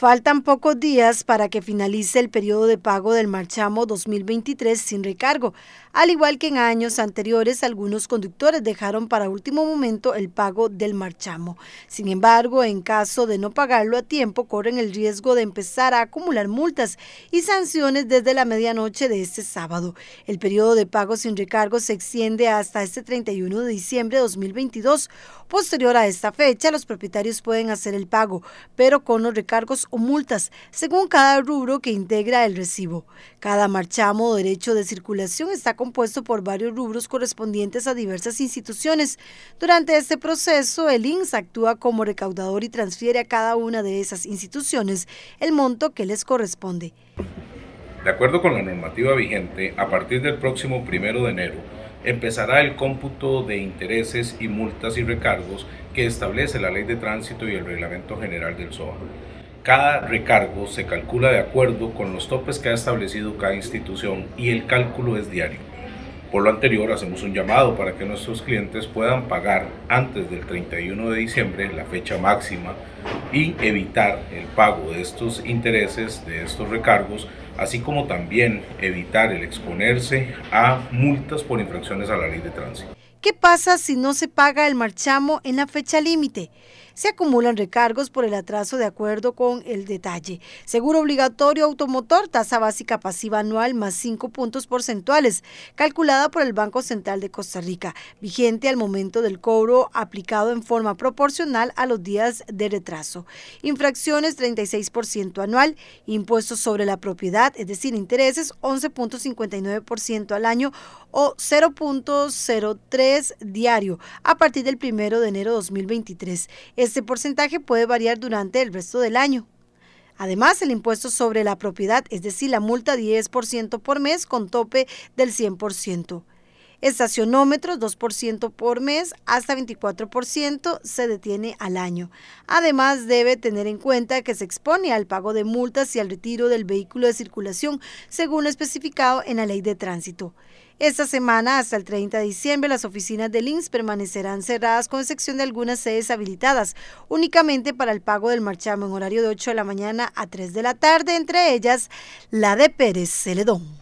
Faltan pocos días para que finalice el periodo de pago del marchamo 2023 sin recargo. Al igual que en años anteriores, algunos conductores dejaron para último momento el pago del marchamo. Sin embargo, en caso de no pagarlo a tiempo, corren el riesgo de empezar a acumular multas y sanciones desde la medianoche de este sábado. El periodo de pago sin recargo se extiende hasta este 31 de diciembre de 2022. Posterior a esta fecha, los propietarios pueden hacer el pago, pero con los recargos o multas, según cada rubro que integra el recibo. Cada marchamo o derecho de circulación está compuesto por varios rubros correspondientes a diversas instituciones. Durante este proceso, el INS actúa como recaudador y transfiere a cada una de esas instituciones el monto que les corresponde. De acuerdo con la normativa vigente, a partir del próximo primero de enero, empezará el cómputo de intereses y multas y recargos que establece la Ley de Tránsito y el Reglamento General del SOA. Cada recargo se calcula de acuerdo con los topes que ha establecido cada institución y el cálculo es diario. Por lo anterior, hacemos un llamado para que nuestros clientes puedan pagar antes del 31 de diciembre, la fecha máxima, y evitar el pago de estos intereses, de estos recargos, así como también evitar el exponerse a multas por infracciones a la ley de tránsito. ¿Qué pasa si no se paga el marchamo en la fecha límite? Se acumulan recargos por el atraso de acuerdo con el detalle. Seguro obligatorio automotor, tasa básica pasiva anual más 5 puntos porcentuales, calculada por el Banco Central de Costa Rica, vigente al momento del cobro aplicado en forma proporcional a los días de retraso. Infracciones 36% anual, impuestos sobre la propiedad, es decir, intereses 11.59% al año o 0.03 diario a partir del 1 de enero 2023. Este porcentaje puede variar durante el resto del año. Además, el impuesto sobre la propiedad, es decir, la multa 10% por mes con tope del 100%. Estacionómetros, 2% por mes, hasta 24% se detiene al año. Además, debe tener en cuenta que se expone al pago de multas y al retiro del vehículo de circulación, según especificado en la ley de tránsito. Esta semana, hasta el 30 de diciembre, las oficinas del INS permanecerán cerradas con excepción de algunas sedes habilitadas, únicamente para el pago del marchamo en horario de 8 de la mañana a 3 de la tarde, entre ellas la de Pérez Celedón.